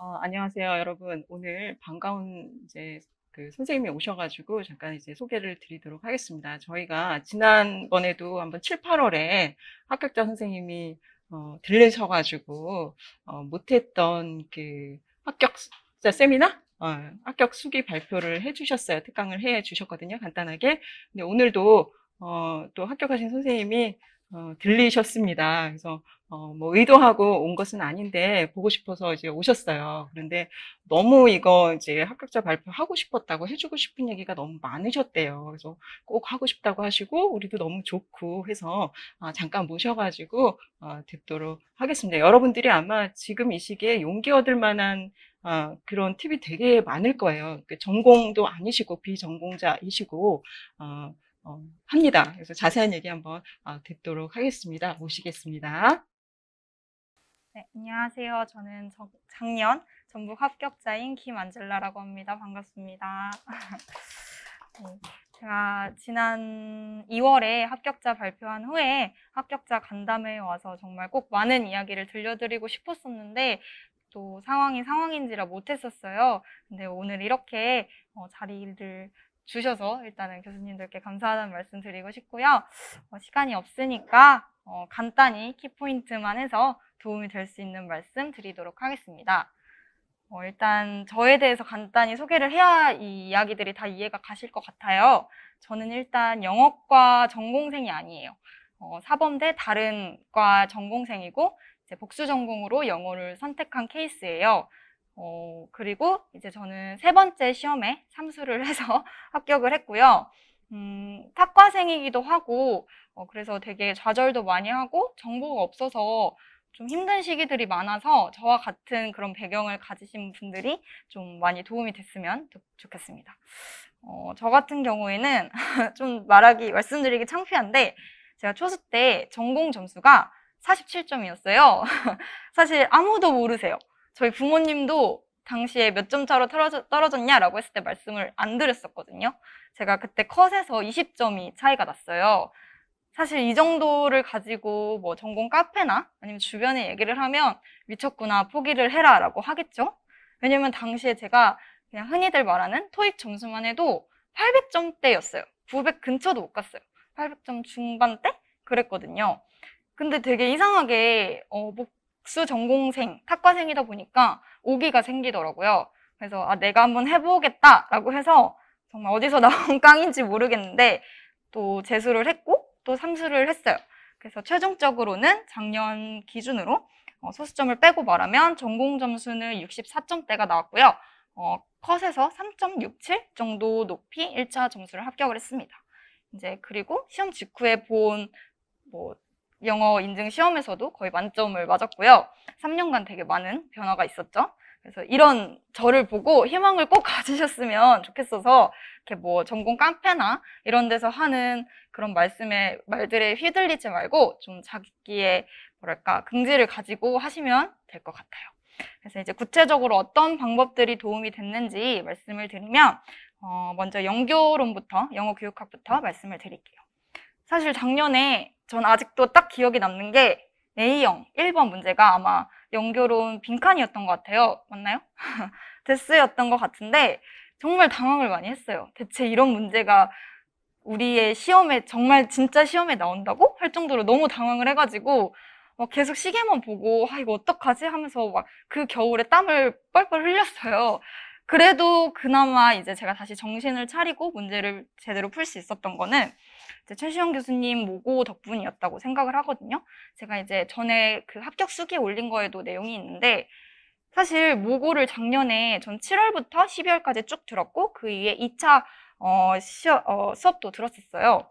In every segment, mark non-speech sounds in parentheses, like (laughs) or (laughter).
어, 안녕하세요, 여러분. 오늘 반가운 이제 그 선생님이 오셔가지고 잠깐 이제 소개를 드리도록 하겠습니다. 저희가 지난번에도 한번 7, 8월에 합격자 선생님이 어, 들르셔가지고 어, 못했던 그 합격자 세미나 어, 합격 수기 발표를 해주셨어요. 특강을 해주셨거든요. 간단하게. 근데 오늘도 어, 또 합격하신 선생님이 어, 들리셨습니다. 그래서 어, 뭐 의도하고 온 것은 아닌데 보고 싶어서 이제 오셨어요. 그런데 너무 이거 이제 합격자 발표 하고 싶었다고 해주고 싶은 얘기가 너무 많으셨대요. 그래서 꼭 하고 싶다고 하시고 우리도 너무 좋고 해서 아, 잠깐 모셔가지고 아, 어, 듣도록 하겠습니다. 여러분들이 아마 지금 이 시기에 용기 얻을 만한 아, 그런 팁이 되게 많을 거예요. 그 전공도 아니시고 비전공자이시고 아, 어, 합니다. 그래서 자세한 얘기 한번 어, 듣도록 하겠습니다. 모시겠습니다. 네, 안녕하세요. 저는 저, 작년 전북 합격자인 김안젤라라고 합니다. 반갑습니다. (laughs) 네, 제가 지난 2월에 합격자 발표한 후에 합격자 간담회에 와서 정말 꼭 많은 이야기를 들려드리고 싶었었는데 또 상황이 상황인지라 못했었어요. 근데 오늘 이렇게 어, 자리를 주셔서 일단은 교수님들께 감사하다는 말씀 드리고 싶고요. 어, 시간이 없으니까 어, 간단히 키포인트만 해서 도움이 될 수 있는 말씀 드리도록 하겠습니다. 어, 일단 저에 대해서 간단히 소개를 해야 이 이야기들이 다 이해가 가실 것 같아요. 저는 일단 영어과 전공생이 아니에요. 어, 사범대 다른 과 전공생이고 복수 전공으로 영어를 선택한 케이스예요. 어, 그리고 이제 저는 세 번째 시험에 참수를 해서 (laughs) 합격을 했고요. 음, 탁과생이기도 하고, 어, 그래서 되게 좌절도 많이 하고, 정보가 없어서 좀 힘든 시기들이 많아서 저와 같은 그런 배경을 가지신 분들이 좀 많이 도움이 됐으면 좋겠습니다. 어, 저 같은 경우에는 (laughs) 좀 말하기, 말씀드리기 창피한데, 제가 초수 때 전공 점수가 47점이었어요. (laughs) 사실 아무도 모르세요. 저희 부모님도 당시에 몇 점 차로 떨어졌, 냐라고 했을 때 말씀을 안 드렸었거든요. 제가 그때 컷에서 20점이 차이가 났어요. 사실 이 정도를 가지고 뭐 전공 카페나 아니면 주변에 얘기를 하면 미쳤구나 포기를 해라라고 하겠죠. 왜냐면 당시에 제가 그냥 흔히들 말하는 토익 점수만 해도 800점대였어요. 900 근처도 못 갔어요. 800점 중반대 그랬거든요. 근데 되게 이상하게 어, 목 복수 전공생, 탁과생이다 보니까 오기가 생기더라고요. 그래서 아, 내가 한번 해보겠다라고 해서 정말 어디서 (laughs) 나온 깡인지 모르겠는데 또 재수를 했고 또 삼수를 했어요. 그래서 최종적으로는 작년 기준으로 어, 소수점을 빼고 말하면 전공 점수는 64점대가 나왔고요. 어, 컷에서 3.67 정도 높이 1차 점수를 합격을 했습니다. 이제 그리고 시험 직후에 본뭐 영어 인증 시험에서도 거의 만점을 맞았고요. 3년간 되게 많은 변화가 있었죠. 그래서 이런 저를 보고 희망을 꼭 (laughs) 가지셨으면 좋겠어서 이렇게 뭐 전공 카페나 이런 데서 하는 그런 말씀에 말들에 휘둘리지 말고 좀 자기의 뭐랄까 긍지를 가지고 하시면 될 것 같아요. 그래서 이제 구체적으로 어떤 방법들이 도움이 됐는지 말씀을 드리면 어 먼저 영교론부터 영어 교육학부터 말씀을 드릴게요. 사실 작년에 전 아직도 딱기억이 남는 게 A형 1번 문제가 아마 연교로운 빈칸이었던 것 같아요. 맞나요? (laughs) 데스였던 것 같은데 정말 당황을 많이 했어요. 대체 이런 문제가 우리의 시험에 정말 진짜 시험에 나온다고 할 정도로 너무 당황을 해가지고 막 계속 시계만 보고 아 이거 어떡하지 하면서 막 그 겨울에 땀을 뻘뻘 흘렸어요. 그래도 그나마 이제 제가 다시 정신을 차리고 문제를 제대로 풀 수 있었던 거는 이제 최시영 교수님 모고 덕분이었다고 생각을 하거든요. 제가 이제 전에 그 합격 수기 올린 거에도 내용이 있는데 사실 모고를 작년에 전 7월부터 12월까지 쭉 들었고 그 이후에 2차 어, 시어, 어, 수업도 들었었어요.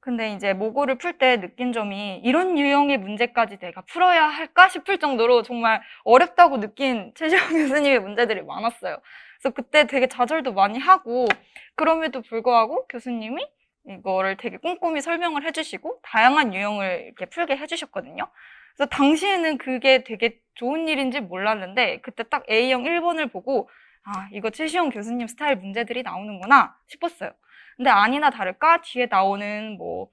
근데 이제 모고를 풀 때 느낀 점이 이런 유형의 문제까지 내가 풀어야 할까 싶을 정도로 정말 어렵다고 느낀 최시영 (laughs) 교수님의 문제들이 많았어요. 그래서 그때 되게 좌절도 많이 하고 그럼에도 불구하고 교수님이 이거를 되게 꼼꼼히 설명을 해주시고 다양한 유형을 이렇게 풀게 해주셨거든요. 그래서 당시에는 그게 되게 좋은 일인지 몰랐는데 그때 딱 A형 1번을 보고 아 이거 최시영 교수님 스타일 문제들이 나오는구나 싶었어요. 근데 아니나 다를까 뒤에 나오는 뭐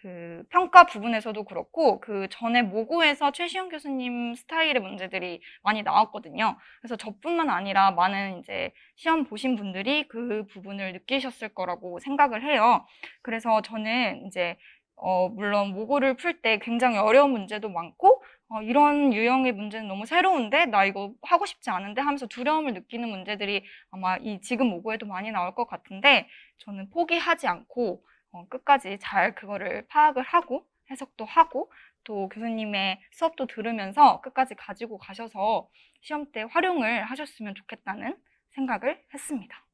그 평가 부분에서도 그렇고 그 전에 모고에서 최시훈 교수님 스타일의 문제들이 많이 나왔거든요. 그래서 저뿐만 아니라 많은 이제 시험 보신 분들이 그 부분을 느끼셨을 거라고 생각을 해요. 그래서 저는 이제 어 물론 모고를 풀 때 굉장히 어려운 문제도 많고 어, 이런 유형의 문제는 너무 새로운데 나 이거 하고 싶지 않은데 하면서 두려움을 느끼는 문제들이 아마 이 지금 모고에도 많이 나올 것 같은데 저는 포기하지 않고 어, 끝까지 잘 그거를 파악을 하고 해석도 하고 또 교수님의 수업도 들으면서 끝까지 가지고 가셔서 시험 때 활용을 하셨으면 좋겠다는 생각을 했습니다.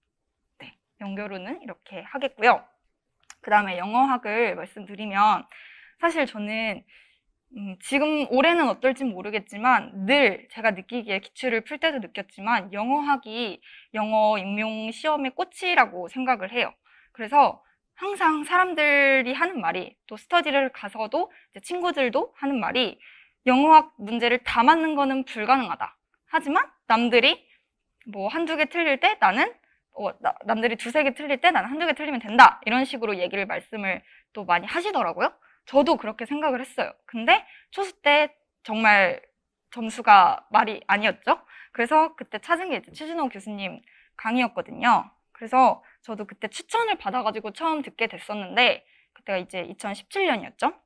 네, 연결은 이렇게 하겠고요. 그 다음에 영어학을 말씀드리면 사실 저는 음, 지금 올해는 어떨지 모르겠지만 늘 제가 느끼기에 기출을 풀 때도 느꼈지만 영어학이 영어 임용 시험의 꽃이라고 생각을 해요. 그래서 항상 사람들이 하는 말이 또 스터디를 가서도 친구들도 하는 말이 영어학 문제를 다 맞는 거는 불가능하다. 하지만 남들이 뭐 한두 개 틀릴 때 나는 어, 나, 남들이 두세 개 틀릴 때 나는 한두 개 틀리면 된다. 이런 식으로 얘기를 말씀을 또 많이 하시더라고요. 저도 그렇게 생각을 했어요. 근데 초수 때 정말 점수가 말이 아니었죠. 그래서 그때 찾은 게 이제 최진호 교수님 강의였거든요. 그래서 저도 그때 추천을 받아가지고 처음 듣게 됐었는데 그때가 이제 2017년이었죠.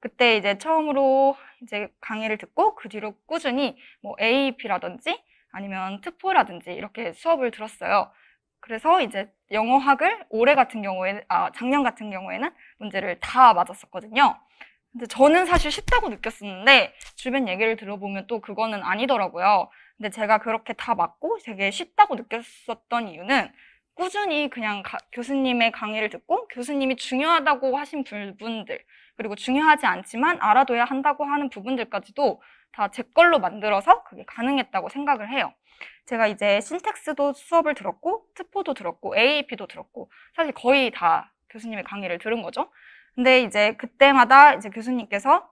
그때 이제 처음으로 이제 강의를 듣고 그 뒤로 꾸준히 뭐 AEP라든지 아니면 특포라든지 이렇게 수업을 들었어요. 그래서 이제 영어학을 올해 같은 경우에 아 작년 같은 경우에는 문제를 다 맞았었거든요. 근데 저는 사실 쉽다고 느꼈었는데 주변 얘기를 들어보면 또 그거는 아니더라고요. 근데 제가 그렇게 다 맞고 되게 쉽다고 느꼈었던 이유는 꾸준히 그냥 가, 교수님의 강의를 듣고 교수님이 중요하다고 하신 부분들 그리고 중요하지 않지만 알아둬야 한다고 하는 부분들까지도 다 제 걸로 만들어서 그게 가능했다고 생각을 해요. 제가 이제 신텍스도 수업을 들었고 트포도 들었고 AAP도 들었고 사실 거의 다 교수님의 강의를 들은 거죠. 근데 이제 그때마다 이제 교수님께서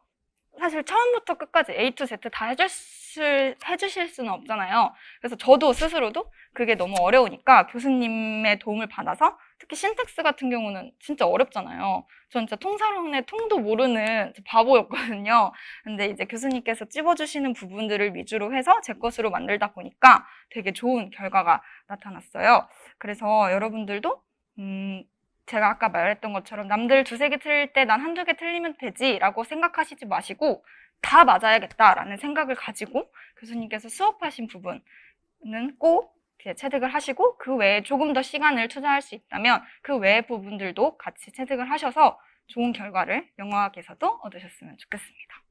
사실 처음부터 끝까지 A to Z 다 해주실, 해주실 수는 없잖아요. 그래서 저도 스스로도 그게 너무 어려우니까 교수님의 도움을 받아서 특히 신텍스 같은 경우는 진짜 어렵잖아요. 전 진짜 통사론의 통도 모르는 바보였거든요. 근데 이제 교수님께서 찝어주시는 부분들을 위주로 해서 제 것으로 만들다 보니까 되게 좋은 결과가 나타났어요. 그래서 여러분들도 음, 제가 아까 말했던 것처럼 남들 두세 개 틀릴 때 난 한두 개 틀리면 되지라고 생각하시지 마시고 다 맞아야겠다라는 생각을 가지고 교수님께서 수업하신 부분은 꼭채득을 하시고 그 외에 조금 더 시간을 투자할 수 있다면 그 외의 부분들도 같이 채득을 하셔서 좋은 결과를 영어학에서도 얻으셨으면 좋겠습니다.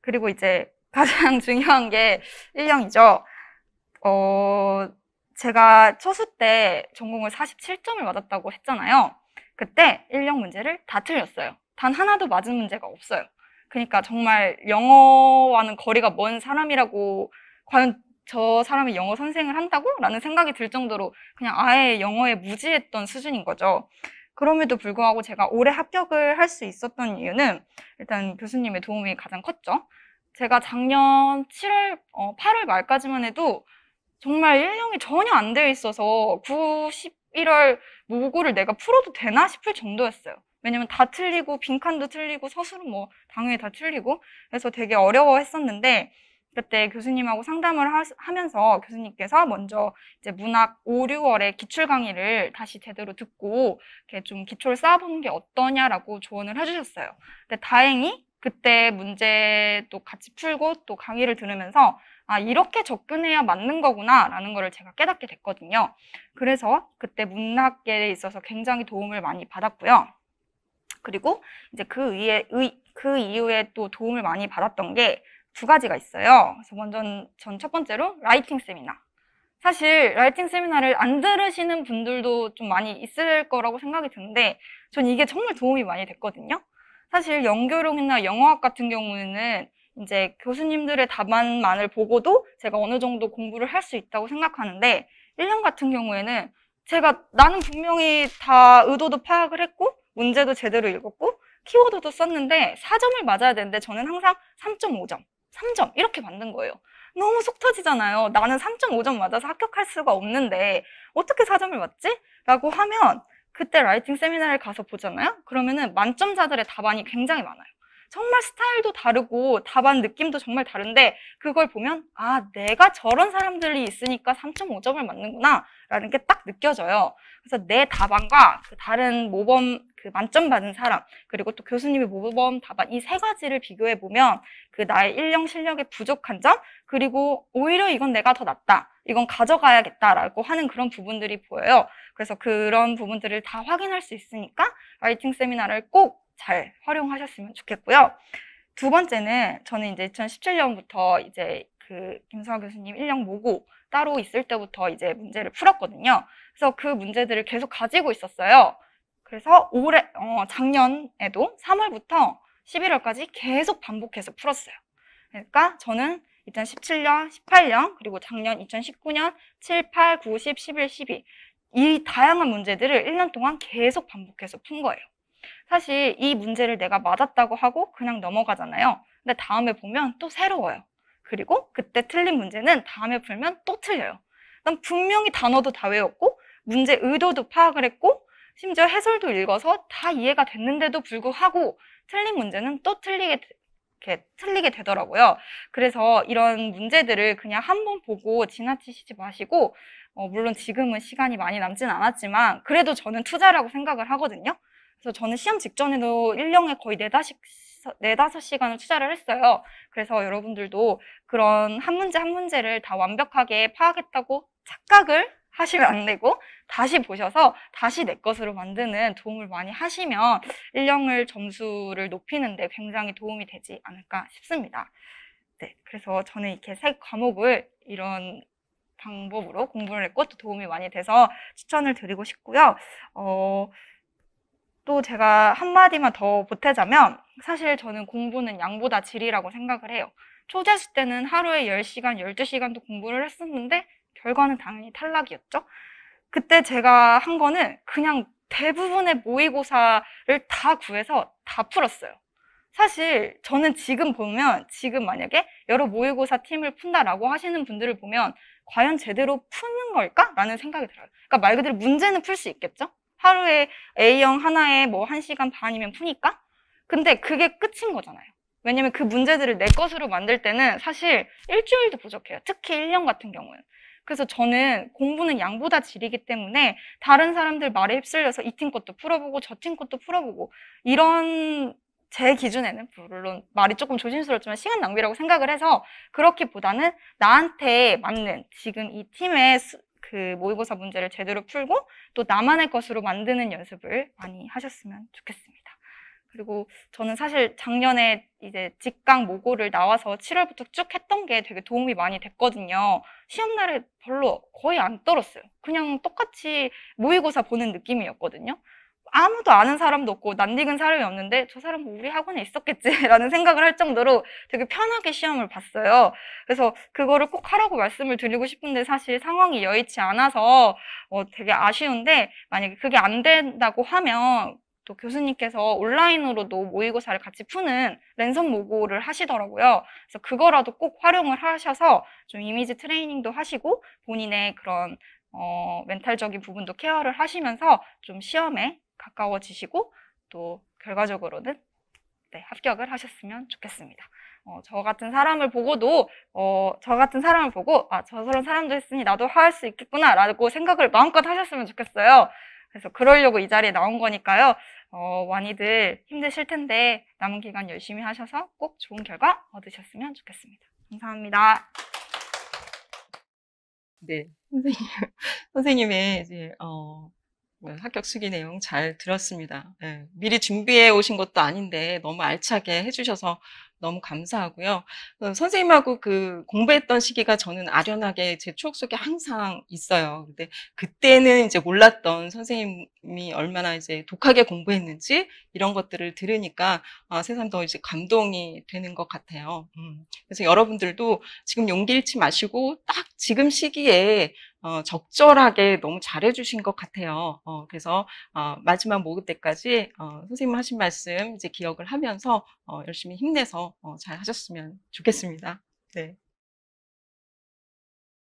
그리고 이제 가장 (laughs) 중요한 게 1형이죠. 어, 제가 초수 때 전공을 47점을 맞았다고 했잖아요. 그때 1형 문제를 다 틀렸어요. 단 하나도 맞은 문제가 없어요. 그러니까 정말 영어와는 거리가 먼 사람이라고 과연 저 사람이 영어 선생을 한다고? 라는 생각이 들 정도로 그냥 아예 영어에 무지했던 수준인 거죠. 그럼에도 불구하고 제가 올해 합격을 할 수 있었던 이유는 일단 교수님의 도움이 가장 컸죠. 제가 작년 7월, 어, 8월 말까지만 해도 정말 1형이 전혀 안 되어 있어서 90, 1월 모고를 내가 풀어도 되나 싶을 정도였어요. 왜냐면 다 틀리고 빈칸도 틀리고 서술은 뭐 당연히 다 틀리고 그래서 되게 어려워했었는데 그때 교수님하고 상담을 하, 면서 교수님께서 먼저 이제 문학 5, 6월의 기출 강의를 다시 제대로 듣고 이렇게 좀 기초를 쌓아보는 게 어떠냐라고 조언을 해주셨어요. 근데 다행히 그때 문제도 같이 풀고 또 강의를 들으면서 아, 이렇게 접근해야 맞는 거구나 라는 거를 제가 깨닫게 됐거든요. 그래서 그때 문학계에 있어서 굉장히 도움을 많이 받았고요. 그리고 이제 그 위에 의, 그 이후에 또 도움을 많이 받았던 게 두 가지가 있어요. 그래서 먼저 전 첫 번째로 라이팅 세미나. 사실 라이팅 세미나를 안 들으시는 분들도 좀 많이 있을 거라고 생각이 드는데 전 이게 정말 도움이 많이 됐거든요. 사실 연교론이나 영어학 같은 경우는 에 이제 교수님들의 답안만을 보고도 제가 어느 정도 공부를 할 수 있다고 생각하는데 1년 같은 경우에는 제가 나는 분명히 다 의도도 파악을 했고 문제도 제대로 읽었고 키워드도 썼는데 4점을 맞아야 되는데 저는 항상 3.5점, 3점 이렇게 받는 거예요. 너무 속 터지잖아요. 나는 3.5점 맞아서 합격할 수가 없는데 어떻게 4점을 맞지? 라고 하면 그때 라이팅 세미나를 가서 보잖아요. 그러면은 만점자들의 답안이 굉장히 많아요. 정말 스타일도 다르고 답안 느낌도 정말 다른데 그걸 보면 아 내가 저런 사람들이 있으니까 3.5점을 맞는구나 라는 게 딱 느껴져요. 그래서 내 답안과 그 다른 모범 그 만점 받은 사람 그리고 또 교수님이 모범 답안 이 세 가지를 비교해 보면 그 나의 일령 실력의 부족한 점 그리고 오히려 이건 내가 더 낫다 이건 가져가야겠다라고 하는 그런 부분들이 보여요. 그래서 그런 부분들을 다 확인할 수 있으니까 라이팅 세미나를 꼭잘 활용하셨으면 좋겠고요. 두 번째는 저는 이제 2017년부터 이제 그 김성화 교수님 1년 모고 따로 있을 때부터 이제 문제를 풀었거든요. 그래서 그 문제들을 계속 가지고 있었어요. 그래서 올해 어, 작년에도 3월부터 11월까지 계속 반복해서 풀었어요. 그러니까 저는 2017년, 18년, 그리고 작년 2019년 7, 8, 9, 10, 11, 12. 이 다양한 문제들을 1년 동안 계속 반복해서 푼 거예요. 사실 이 문제를 내가 맞았다고 하고 그냥 넘어가잖아요. 근데 다음에 보면 또 새로워요. 그리고 그때 틀린 문제는 다음에 풀면 또 틀려요. 난 분명히 단어도 다 외웠고 문제 의도도 파악을 했고 심지어 해설도 읽어서 다 이해가 됐는데도 불구하고 틀린 문제는 또 틀리게 이렇게 틀리게 되더라고요. 그래서 이런 문제들을 그냥 한번 보고 지나치시지 마시고 어, 물론 지금은 시간이 많이 남진 않았지만 그래도 저는 투자라고 생각을 하거든요. 그래서 저는 시험 직전에도 일령에 거의 네다섯, 네다 시간을 투자를 했어요. 그래서 여러분들도 그런 한 문제 한 문제를 다 완벽하게 파악했다고 착각을 하시면 안 되고 다시 보셔서 다시 내 것으로 만드는 도움을 많이 하시면 일령을 점수를 높이는데 굉장히 도움이 되지 않을까 싶습니다. 네, 그래서 저는 이렇게 세 과목을 이런 방법으로 공부를 했고 또 도움이 많이 돼서 추천을 드리고 싶고요. 어, 또 제가 한마디만 더 보태자면 사실 저는 공부는 양보다 질이라고 생각을 해요. 초재수 때는 하루에 10시간, 12시간도 공부를 했었는데 결과는 당연히 탈락이었죠. 그때 제가 한 거는 그냥 대부분의 모의고사를 다 구해서 다 풀었어요. 사실 저는 지금 보면 지금 만약에 여러 모의고사 팀을 푼다라고 하시는 분들을 보면 과연 제대로 푸는 걸까? 라는 생각이 들어요. 그러니까 말 그대로 문제는 풀 수 있겠죠? 하루에 A형 하나에 뭐 한시간 반이면 푸니까? 근데 그게 끝인 거잖아요. 왜냐면 그 문제들을 내 것으로 만들 때는 사실 일주일도 부족해요. 특히 1년 같은 경우는. 그래서 저는 공부는 양보다 질이기 때문에 다른 사람들 말에 휩쓸려서 이 팀 것도 풀어보고 저 팀 것도 풀어보고 이런 제 기준에는 물론 말이 조금 조심스럽지만 시간 낭비라고 생각을 해서 그렇기보다는 나한테 맞는 지금 이 팀의 그 모의고사 문제를 제대로 풀고 또 나만의 것으로 만드는 연습을 많이 하셨으면 좋겠습니다. 그리고 저는 사실 작년에 이제 직강 모고를 나와서 7월부터 쭉 했던 게 되게 도움이 많이 됐거든요. 시험날에 별로 거의 안 떨었어요. 그냥 똑같이 모의고사 보는 느낌이었거든요. 아무도 아는 사람도 없고 낯익은 사람이 없는데 저 사람 뭐 우리 학원에 있었겠지라는 (laughs) 생각을 할 정도로 되게 편하게 시험을 봤어요. 그래서 그거를 꼭 하라고 말씀을 드리고 싶은데 사실 상황이 여의치 않아서 어, 되게 아쉬운데 만약에 그게 안 된다고 하면 또 교수님께서 온라인으로도 모의고사를 같이 푸는 랜선 모고를 하시더라고요. 그래서 그거라도 꼭 활용을 하셔서 좀 이미지 트레이닝도 하시고 본인의 그런 어, 멘탈적인 부분도 케어를 하시면서 좀 시험에 가까워지시고 또 결과적으로는 네, 합격을 하셨으면 좋겠습니다. 어, 저 같은 사람을 보고도 어, 저 같은 사람을 보고 아 저런 사람도 했으니 나도 할 수 있겠구나라고 생각을 마음껏 하셨으면 좋겠어요. 그래서 그러려고 이 자리에 나온 거니까요. 어, 많이들 힘드실 텐데 남은 기간 열심히 하셔서 꼭 좋은 결과 얻으셨으면 좋겠습니다. 감사합니다. 네, 선생님, 선생님의 이제 어, 어, 합격 수기 내용 잘 들었습니다. 네, 미리 준비해 오신 것도 아닌데 너무 알차게 해주셔서 너무 감사하고요. 어, 선생님하고 그 공부했던 시기가 저는 아련하게 제 추억 속에 항상 있어요. 근데 그때는 이제 몰랐던 선생님 이 얼마나 이제 독하게 공부했는지 이런 것들을 들으니까 아, 세상 더 이제 감동이 되는 것 같아요. 음. 그래서 여러분들도 지금 용기 잃지 마시고 딱 지금 시기에 어, 적절하게 너무 잘해주신 것 같아요. 어, 그래서 어, 마지막 모금 때까지 어, 선생님 하신 말씀 이제 기억을 하면서 어, 열심히 힘내서 어, 잘 하셨으면 좋겠습니다. 네.